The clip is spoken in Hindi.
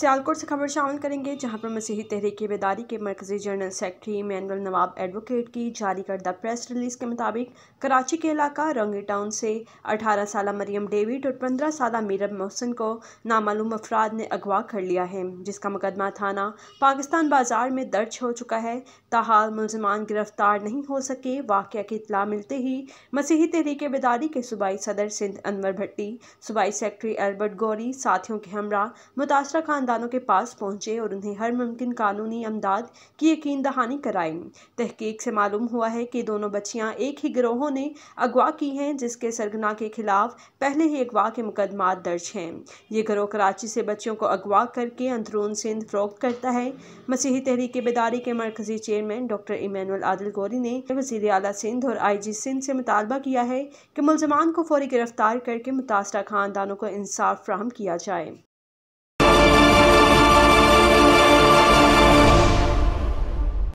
सियालकोट से खबर शामिल करेंगे जहां पर मसीही तहरीक बेदारी के मरकजी जनरल सेक्रेटरी मैनुअल नवाब एडवोकेट की जारी करदा प्रेस रिलीज के मुताबिक कराची के इलाका रंगी टाउन से 18 साल मरियम डेविड और 15 साल मीरब मोहसिन को नामालूम अफराद ने अगवा कर लिया है जिसका मुकदमा थाना पाकिस्तान बाजार में दर्ज हो चुका है ताहाल मुलजमान गिरफ्तार नहीं हो सके वाक़ की इतला मिलते ही मसीही तहरीक बेदारी के सूबाई सदर सिंध अनवर भट्टी सूबाई सेक्रेटरी एल्बर्ट गौरी साथियों के हमरा मुतासर खानदान खानदानों के पास पहुंचे और उन्हें हर मुमकिन कानूनी अमदाद की यकीन दहानी कराई तहकीक से मालूम हुआ है कि दोनों बच्चियां एक ही ग्रोहों ने अगवा की हैं जिसके सरगना के खिलाफ पहले ही अगवा के मुकदमा दर्ज हैं ये ग्रोह कराची से बच्चियों को अगवा करके अंदरून सिंध फरोख्त करता है मसीही तहरीक बेदारी के मरकजी चेयरमैन डॉक्टर इमानुल आदिल गोरी ने वजीर अला सिंध और आई जी सिंध से मुतालबा किया है कि मुलजमान को फौरी गिरफ्तार करके मुतासर खानदानों को इंसाफ फ्राहम किया जाए